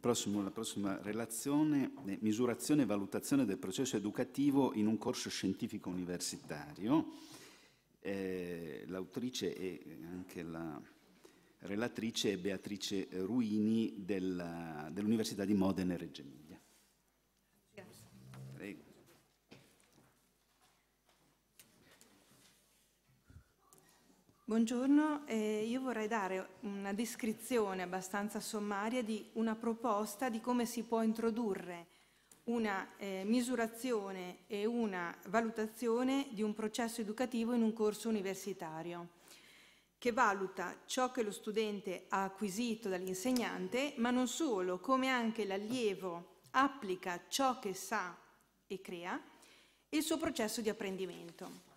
Prossimo, la prossima relazione è misurazione e valutazione del processo educativo in un corso scientifico universitario. Eh, l'autrice e anche la relatrice è Beatrice Ruini della, dell'Università di Modena e Reggio Emilia. Buongiorno, eh, io vorrei dare una descrizione abbastanza sommaria di una proposta di come si può introdurre una eh, misurazione e una valutazione di un processo educativo in un corso universitario che valuta ciò che lo studente ha acquisito dall'insegnante, ma non solo, come anche l'allievo applica ciò che sa e crea e il suo processo di apprendimento.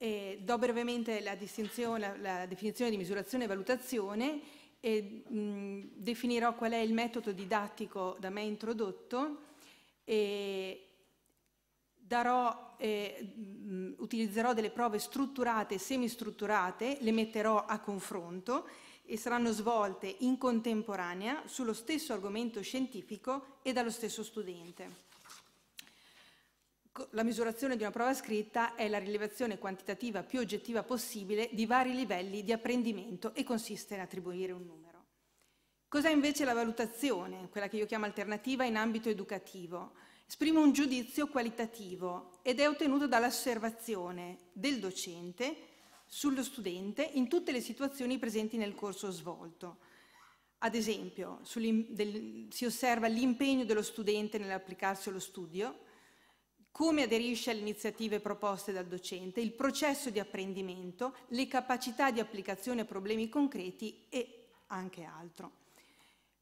Eh, do brevemente la, la, la, definizione di misurazione e valutazione e mh, definirò qual è il metodo didattico da me introdotto e darò, eh, utilizzerò delle prove strutturate e semistrutturate, le metterò a confronto e saranno svolte in contemporanea sullo stesso argomento scientifico e dallo stesso studente la misurazione di una prova scritta è la rilevazione quantitativa più oggettiva possibile di vari livelli di apprendimento e consiste in attribuire un numero. Cos'è invece la valutazione, quella che io chiamo alternativa in ambito educativo? Esprime un giudizio qualitativo ed è ottenuto dall'osservazione del docente sullo studente in tutte le situazioni presenti nel corso svolto. Ad esempio, del, si osserva l'impegno dello studente nell'applicarsi allo studio, come aderisce alle iniziative proposte dal docente, il processo di apprendimento, le capacità di applicazione a problemi concreti e anche altro.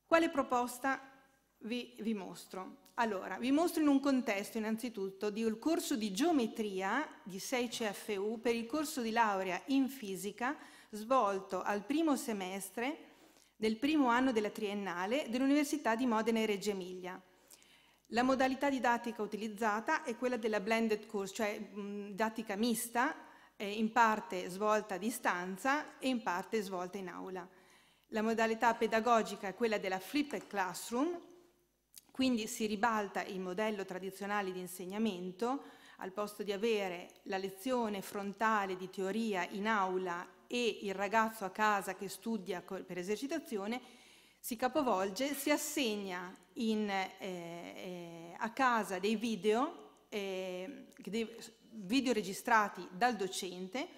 Quale proposta vi, vi, mostro? Allora, vi mostro in un contesto innanzitutto del corso di geometria di 6 CFU per il corso di laurea in fisica svolto al primo semestre del primo anno della triennale dell'Università di Modena e Reggio Emilia. La modalità didattica utilizzata è quella della blended course, cioè mh, didattica mista, eh, in parte svolta a distanza e in parte svolta in aula. La modalità pedagogica è quella della flipped classroom, quindi si ribalta il modello tradizionale di insegnamento, al posto di avere la lezione frontale di teoria in aula e il ragazzo a casa che studia per esercitazione, si capovolge, si assegna in, eh, eh a casa dei video, eh, video registrati dal docente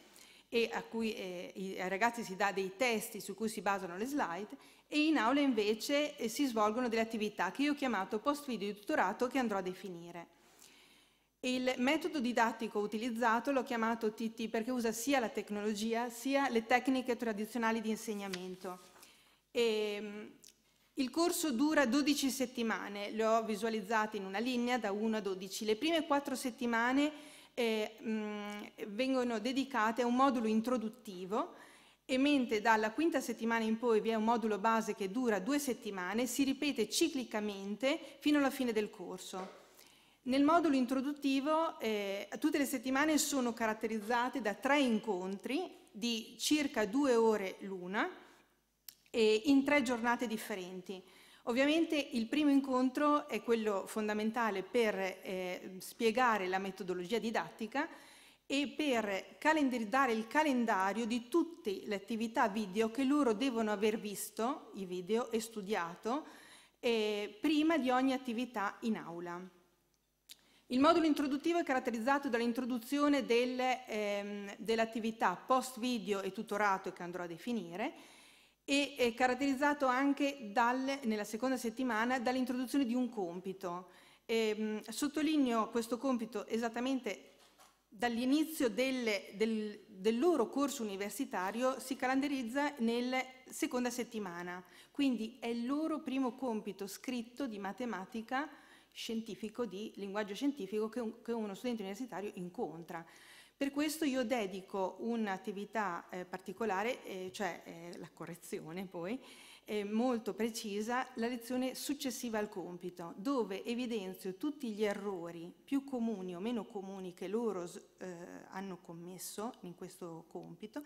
e a cui eh, ai ragazzi si dà dei testi su cui si basano le slide e in aula invece eh, si svolgono delle attività che io ho chiamato post video di tutorato che andrò a definire. Il metodo didattico utilizzato l'ho chiamato TT perché usa sia la tecnologia sia le tecniche tradizionali di insegnamento. E, ehm, il corso dura 12 settimane, le ho visualizzate in una linea da 1 a 12. Le prime 4 settimane eh, mh, mm, vengono dedicate a un modulo introduttivo e mentre dalla quinta settimana in poi vi è un modulo base che dura due settimane, si ripete ciclicamente fino alla fine del corso. Nel modulo introduttivo eh, tutte le settimane sono caratterizzate da tre incontri di circa due ore l'una, eh, in tre giornate differenti. Ovviamente il primo incontro è quello fondamentale per eh, spiegare la metodologia didattica e per calendarizzare il calendario di tutte le attività video che loro devono aver visto, i video, e studiato eh, prima di ogni attività in aula. Il modulo introduttivo è caratterizzato dall'introduzione del, ehm, dell'attività post video e tutorato che andrò a definire, e è eh, caratterizzato anche dal, nella seconda settimana dall'introduzione di un compito. E, ehm, mh, sottolineo questo compito esattamente dall'inizio del, del, del, loro corso universitario si calendarizza nella seconda settimana, quindi è il loro primo compito scritto di matematica scientifico, di linguaggio scientifico che, un, che uno studente universitario incontra. Per questo io dedico un'attività eh, particolare, eh, cioè eh, la correzione poi, eh, molto precisa, la lezione successiva al compito, dove evidenzio tutti gli errori più comuni o meno comuni che loro eh, hanno commesso in questo compito,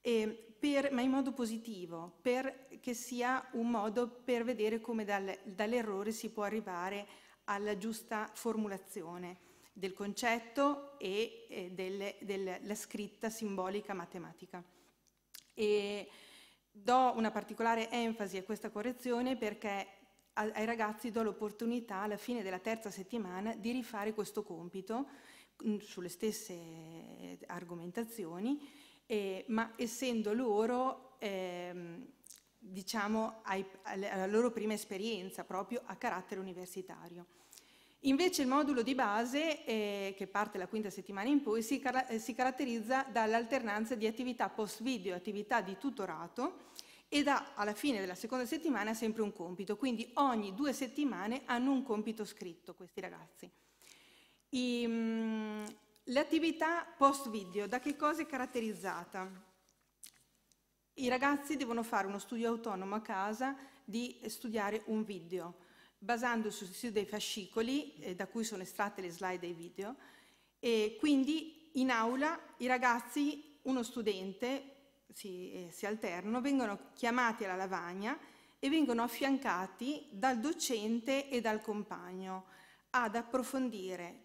per, ma in modo positivo, perché sia un modo per vedere come dal, dall'errore si può arrivare alla giusta formulazione del concetto e eh, delle, della scritta simbolica matematica. E do una particolare enfasi a questa correzione perché ai ragazzi do l'opportunità alla fine della terza settimana di rifare questo compito mh, mm, sulle stesse eh, argomentazioni, eh, ma essendo loro ehm, diciamo, ai, alla loro prima esperienza proprio a carattere universitario. Invece il modulo di base, eh, che parte la quinta settimana in poi, si, car eh, si caratterizza dall'alternanza di attività post-video e attività di tutorato e ha alla fine della seconda settimana sempre un compito, quindi ogni due settimane hanno un compito scritto questi ragazzi. I, mh, le post-video, da che cosa è caratterizzata? I ragazzi devono fare uno studio autonomo a casa di studiare un video basando sul sito dei fascicoli eh, da cui sono estratte le slide dei video e quindi in aula i ragazzi, uno studente, si, eh, si alternano, vengono chiamati alla lavagna e vengono affiancati dal docente e dal compagno ad approfondire,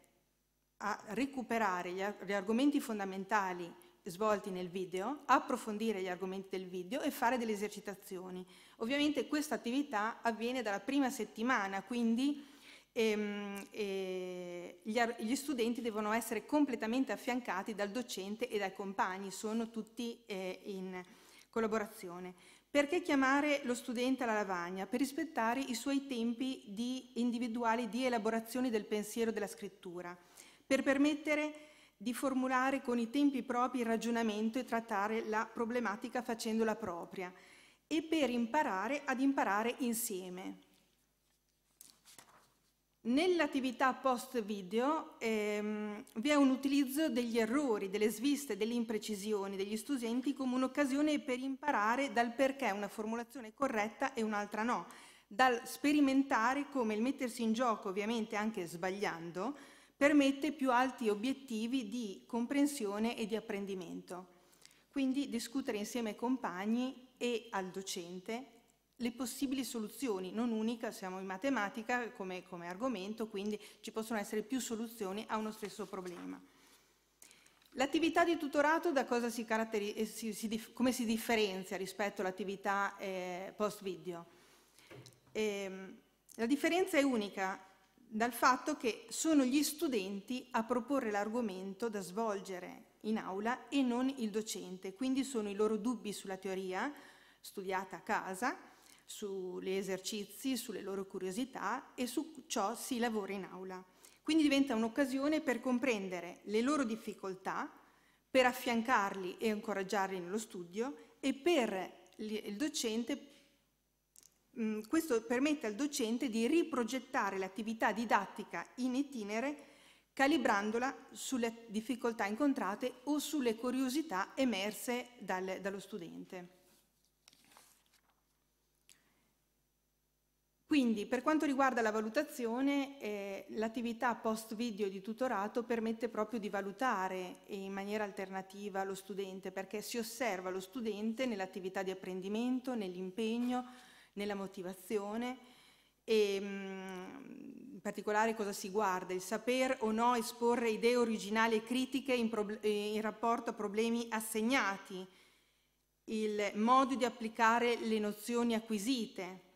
a recuperare gli, arg gli argomenti fondamentali svolti nel video, approfondire gli argomenti del video e fare delle esercitazioni. Ovviamente questa attività avviene dalla prima settimana, quindi ehm, eh, gli, gli, studenti devono essere completamente affiancati dal docente e dai compagni, sono tutti eh, in collaborazione. Perché chiamare lo studente alla lavagna? Per rispettare i suoi tempi di individuali di elaborazione del pensiero della scrittura, per permettere di formulare con i tempi propri il ragionamento e trattare la problematica facendola propria e per imparare ad imparare insieme. Nell'attività post-video ehm, vi è un utilizzo degli errori, delle sviste, delle imprecisioni degli studenti come un'occasione per imparare dal perché una formulazione è corretta e un'altra no, dal sperimentare come il mettersi in gioco, ovviamente anche sbagliando, permette più alti obiettivi di comprensione e di apprendimento. Quindi discutere insieme ai compagni e al docente le possibili soluzioni, non unica, siamo in matematica come, come argomento, quindi ci possono essere più soluzioni a uno stesso problema. L'attività di tutorato da cosa si eh, si, si, come si differenzia rispetto all'attività eh, post-video? Eh, la differenza è unica, dal fatto che sono gli studenti a proporre l'argomento da svolgere in aula e non il docente, quindi sono i loro dubbi sulla teoria studiata a casa, sugli esercizi, sulle loro curiosità e su ciò si lavora in aula. Quindi diventa un'occasione per comprendere le loro difficoltà, per affiancarli e incoraggiarli nello studio e per il docente Mm, questo permette al docente di riprogettare l'attività didattica in itinere calibrandola sulle difficoltà incontrate o sulle curiosità emerse dal, dallo studente. Quindi, per quanto riguarda la valutazione, eh, l'attività post-video di tutorato permette proprio di valutare in maniera alternativa lo studente, perché si osserva lo studente nell'attività di apprendimento, nell'impegno, nella motivazione e mm, in particolare cosa si guarda, il saper o no esporre idee originali e critiche in, in rapporto a problemi assegnati, il modo di applicare le nozioni acquisite,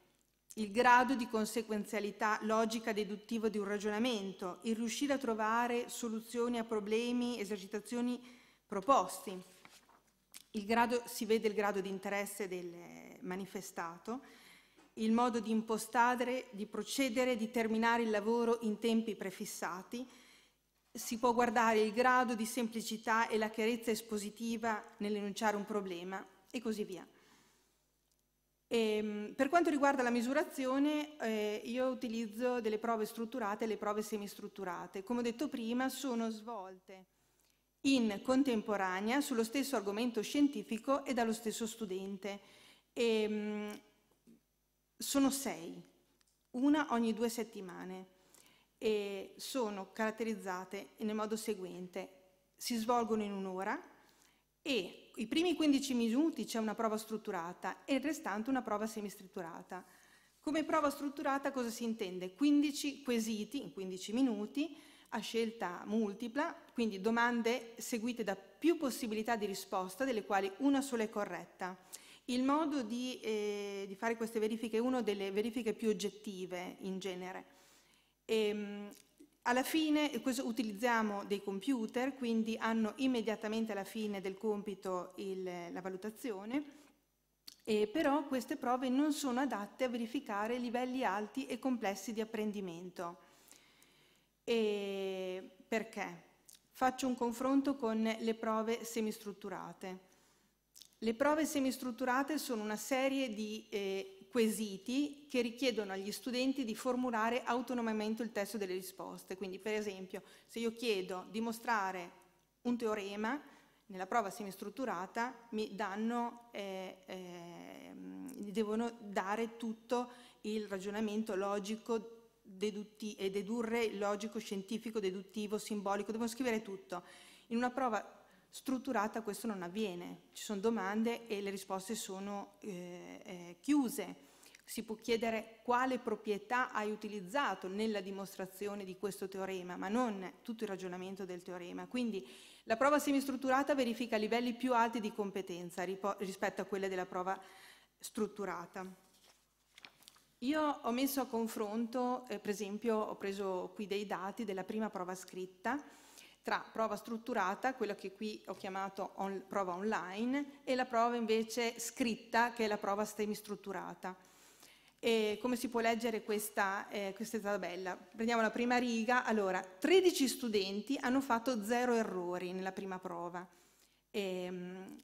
il grado di conseguenzialità logica deduttiva di un ragionamento, il riuscire a trovare soluzioni a problemi, esercitazioni proposti. Il grado, si vede il grado di interesse del manifestato, il modo di impostare, di procedere, di terminare il lavoro in tempi prefissati, si può guardare il grado di semplicità e la chiarezza espositiva nell'enunciare un problema e così via. E, ehm, per quanto riguarda la misurazione, eh, io utilizzo delle prove strutturate e le prove semistrutturate. Come ho detto prima, sono svolte in contemporanea sullo stesso argomento scientifico e dallo stesso studente. E, ehm, sono sei, una ogni due settimane e sono caratterizzate nel modo seguente. Si svolgono in un'ora e i primi 15 minuti c'è una prova strutturata e il restante una prova semistrutturata. Come prova strutturata cosa si intende? 15 quesiti in 15 minuti a scelta multipla, quindi domande seguite da più possibilità di risposta, delle quali una sola è corretta il modo di, eh, di, fare queste verifiche è una delle verifiche più oggettive in genere. E, ehm, alla fine utilizziamo dei computer, quindi hanno immediatamente alla fine del compito il, la valutazione, e però queste prove non sono adatte a verificare livelli alti e complessi di apprendimento. E perché? Faccio un confronto con le prove semistrutturate. Le prove semistrutturate sono una serie di eh, quesiti che richiedono agli studenti di formulare autonomamente il testo delle risposte. Quindi, per esempio, se io chiedo di mostrare un teorema, nella prova semistrutturata mi danno, eh, eh, devono dare tutto il ragionamento logico e eh, dedurre il logico scientifico, deduttivo, simbolico, devono scrivere tutto. In una prova strutturata questo non avviene, ci sono domande e le risposte sono eh, eh, chiuse. Si può chiedere quale proprietà hai utilizzato nella dimostrazione di questo teorema, ma non tutto il ragionamento del teorema. Quindi la prova semistrutturata verifica livelli più alti di competenza rispetto a quelle della prova strutturata. Io ho messo a confronto, eh, per esempio, ho preso qui dei dati della prima prova scritta, tra prova strutturata, quella che qui ho chiamato on, prova online, e la prova invece scritta, che è la prova semistrutturata. E come si può leggere questa, eh, questa tabella? Prendiamo la prima riga. Allora, 13 studenti hanno fatto zero errori nella prima prova, ehm,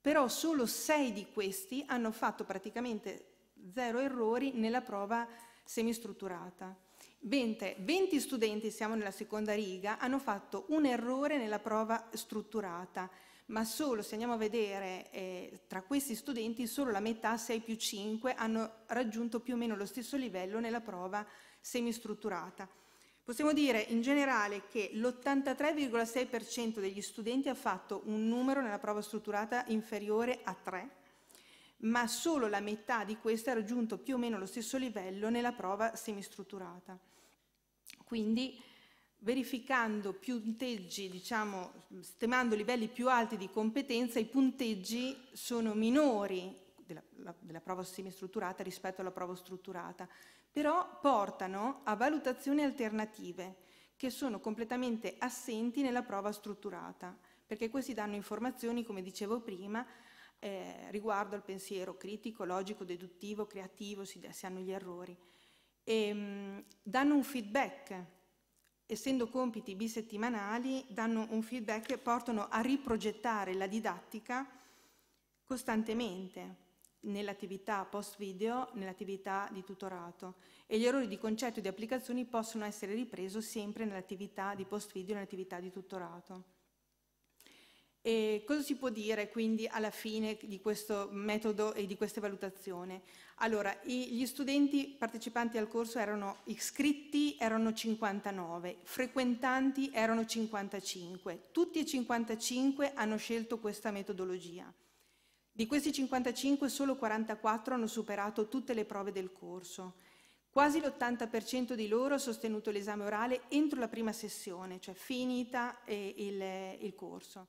però solo 6 di questi hanno fatto praticamente zero errori nella prova semistrutturata. 20, 20 studenti, siamo nella seconda riga, hanno fatto un errore nella prova strutturata ma solo se andiamo a vedere eh, tra questi studenti solo la metà 6 più 5 hanno raggiunto più o meno lo stesso livello nella prova semistrutturata. Possiamo dire in generale che l'83,6% degli studenti ha fatto un numero nella prova strutturata inferiore a 3, ma solo la metà di questi ha raggiunto più o meno lo stesso livello nella prova semistrutturata. Quindi verificando punteggi, diciamo, stemando livelli più alti di competenza, i punteggi sono minori della, la, della prova semistrutturata rispetto alla prova strutturata, però portano a valutazioni alternative che sono completamente assenti nella prova strutturata, perché questi danno informazioni, come dicevo prima, eh, riguardo al pensiero critico, logico, deduttivo, creativo, si, si hanno gli errori e ehm, danno un feedback, essendo compiti bisettimanali, danno un feedback e portano a riprogettare la didattica costantemente nell'attività post video, nell'attività di tutorato e gli errori di concetto e di applicazioni possono essere ripresi sempre nell'attività di post video e nell'attività di tutorato. E cosa si può dire quindi alla fine di questo metodo e di questa valutazione? Allora, i, gli studenti partecipanti al corso erano iscritti, erano 59, frequentanti erano 55. Tutti e 55 hanno scelto questa metodologia. Di questi 55 solo 44 hanno superato tutte le prove del corso. Quasi l'80% di loro ha sostenuto l'esame orale entro la prima sessione, cioè finita eh, il, il corso.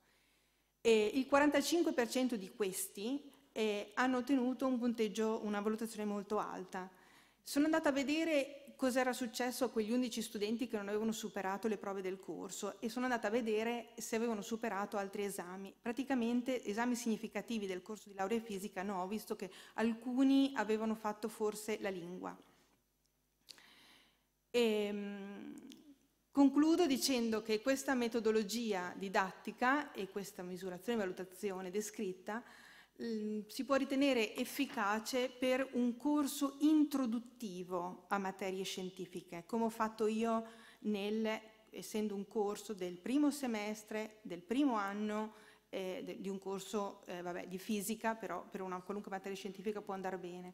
E il 45% di questi eh, hanno ottenuto un punteggio, una valutazione molto alta. Sono andata a vedere cosa era successo a quegli 11 studenti che non avevano superato le prove del corso e sono andata a vedere se avevano superato altri esami. Praticamente esami significativi del corso di laurea in fisica no, visto che alcuni avevano fatto forse la lingua. E, ehm, Concludo dicendo che questa metodologia didattica e questa misurazione e valutazione descritta mm, si può ritenere efficace per un corso introduttivo a materie scientifiche, come ho fatto io nel, essendo un corso del primo semestre, del primo anno, eh, di un corso eh, vabbè, di fisica, però per una qualunque materia scientifica può andare bene.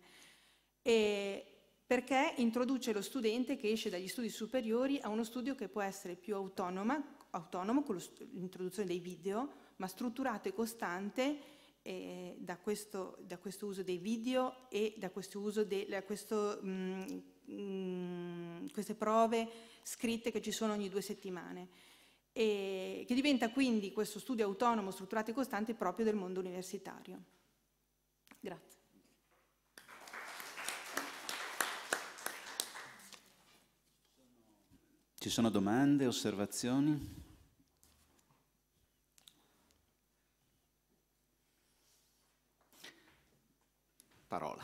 E perché introduce lo studente che esce dagli studi superiori a uno studio che può essere più autonoma, autonomo con l'introduzione dei video, ma strutturato e costante eh, da, questo, da, questo, uso dei video e da questo uso delle mm, mm, queste prove scritte che ci sono ogni due settimane, e che diventa quindi questo studio autonomo, strutturato e costante proprio del mondo universitario. Grazie. Ci sono domande, osservazioni? Parola.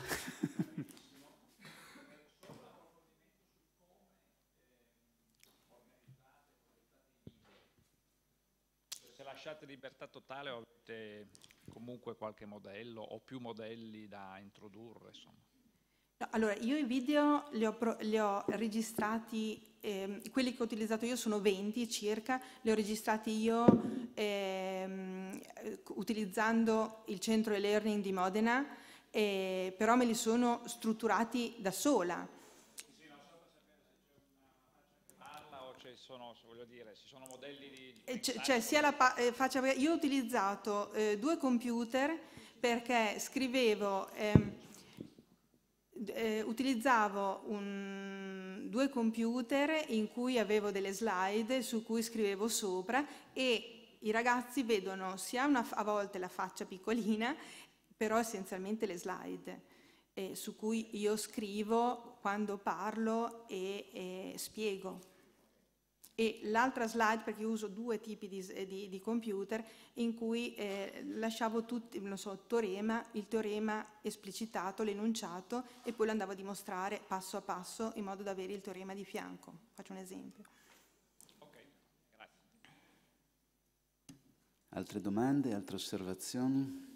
Se lasciate libertà totale o avete comunque qualche modello o più modelli da introdurre, insomma. Allora, io i video li ho, li ho registrati, eh, quelli che ho utilizzato io sono 20 circa, li ho registrati io eh, utilizzando il centro e-learning di Modena, eh, però me li sono strutturati da sola. sono, voglio dire, ci sono modelli di... Cioè, sia la eh, faccia... Io ho utilizzato eh, due computer perché scrivevo ehm, eh, utilizzavo un, due computer in cui avevo delle slide su cui scrivevo sopra e i ragazzi vedono sia una, a volte la faccia piccolina, però essenzialmente le slide eh, su cui io scrivo quando parlo e, e spiego e l'altra slide, perché uso due tipi di, di, di computer, in cui eh, lasciavo tutti, non so, teorema, il teorema esplicitato, l'enunciato, e poi lo andavo a dimostrare passo a passo in modo da avere il teorema di fianco. Faccio un esempio. Ok, grazie. Altre domande, altre osservazioni?